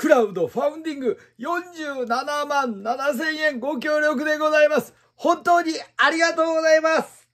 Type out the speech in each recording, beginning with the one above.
クラウドファウンディング47万7 0 0 0円ご協力でございます。本当にありがとうございます。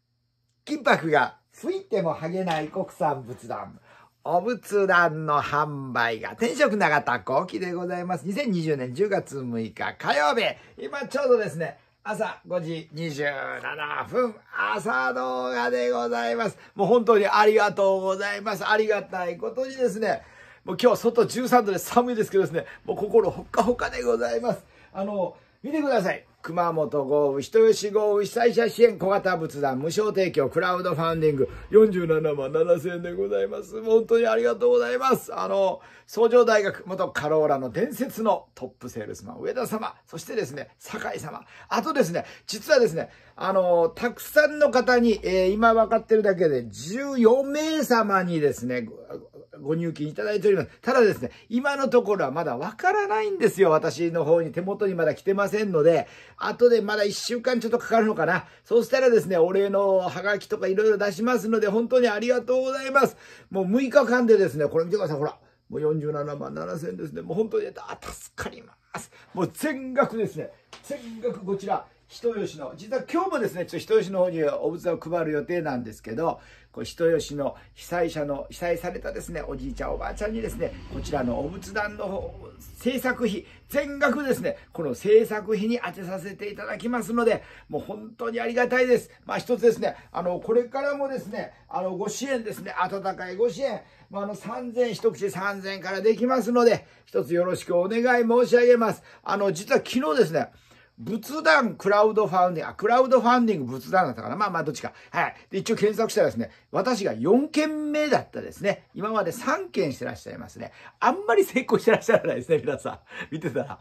金箔がついても剥げない国産仏壇。お仏壇の販売が天職長田後期でございます。2020年10月6日火曜日。今ちょうどですね、朝5時27分、朝動画でございます。もう本当にありがとうございます。ありがたいことにですね、もう今日は外13度で寒いですけどですね、もう心ほっかほかでございます。あの、見てください。熊本豪雨、人吉豪雨、被災者支援、小型仏壇、無償提供、クラウドファンディング、47万7000円でございます。本当にありがとうございます。あの、創業大学、元カローラの伝説のトップセールスマン、上田様、そしてですね、酒井様。あとですね、実はですね、あの、たくさんの方に、えー、今分かってるだけで、14名様にですね、ご入金いただいております。ただですね、今のところはまだわからないんですよ。私の方に手元にまだ来てませんので、後でまだ1週間ちょっとかかるのかな。そうしたらですね、お礼のハガキとかいろいろ出しますので、本当にありがとうございます。もう6日間でですね、これ見てください。ほら、もう47万7000ですね。もう本当に、あ、助かります。もう全額ですね。全額こちら。人吉の、実は今日もですね、ちょっと人吉の方にお仏を配る予定なんですけど、こう人吉の被災者の、被災されたですね、おじいちゃんおばあちゃんにですね、こちらのお仏壇の制作費、全額ですね、この制作費に充てさせていただきますので、もう本当にありがたいです。まあ一つですね、あの、これからもですね、あの、ご支援ですね、温かいご支援、まあ、あの、3000、一口3000からできますので、一つよろしくお願い申し上げます。あの、実は昨日ですね、仏壇クラウドファンディング、あ、クラウドファンディング仏壇だったかなまあまあどっちか。はい。で、一応検索したらですね、私が4件目だったですね。今まで3件してらっしゃいますね。あんまり成功してらっしゃらないですね、皆さん。見てたら。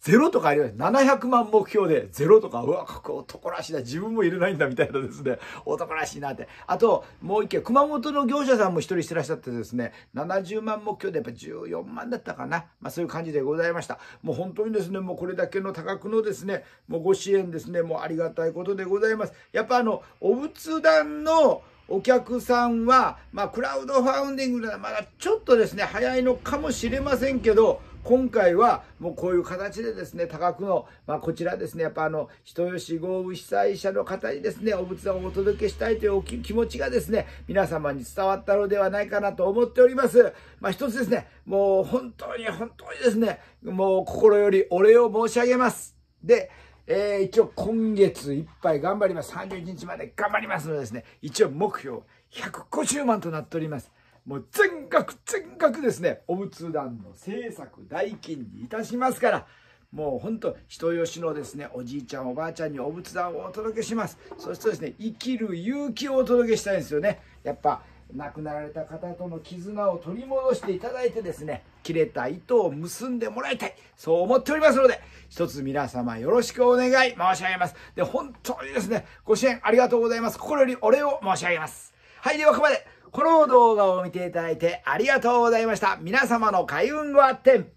ゼロとかあります。700万目標でゼロとか、うわ、ここ男らしいな、自分も入れないんだみたいなですね、男らしいなって。あと、もう一件、熊本の業者さんも一人してらっしゃってですね、70万目標でやっぱ14万だったかな。まあそういう感じでございました。もう本当にですね、もうこれだけの多額のですね、もうご支援ですね、もうありがたいことでございます。やっぱあの、お仏壇の、お客さんは、まあ、クラウドファウンディングならまだちょっとですね、早いのかもしれませんけど、今回はもうこういう形でですね、多額の、まあ、こちらですね、やっぱあの、人吉豪雨被災者の方にですね、お仏壇をお届けしたいという気持ちがですね、皆様に伝わったのではないかなと思っております。まあ、一つですね、もう本当に本当にですね、もう心よりお礼を申し上げます。で、えー、一応今月いっぱい頑張ります。31日まで頑張りますのでですね、一応目標150万となっております。もう全額全額ですね、お仏壇の制作代金にいたしますから、もうほんと人吉のですね、おじいちゃんおばあちゃんにお仏壇をお届けします。そしてですね、生きる勇気をお届けしたいんですよね。やっぱ亡くなられた方との絆を取り戻していただいてですね、切れた糸を結んでもらいたい。そう思っておりますので、一つ皆様よろしくお願い申し上げます。で、本当にですね、ご支援ありがとうございます。心よりお礼を申し上げます。はい、ではここまで。この動画を見ていただいてありがとうございました。皆様の開運ごあって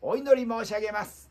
お祈り申し上げます。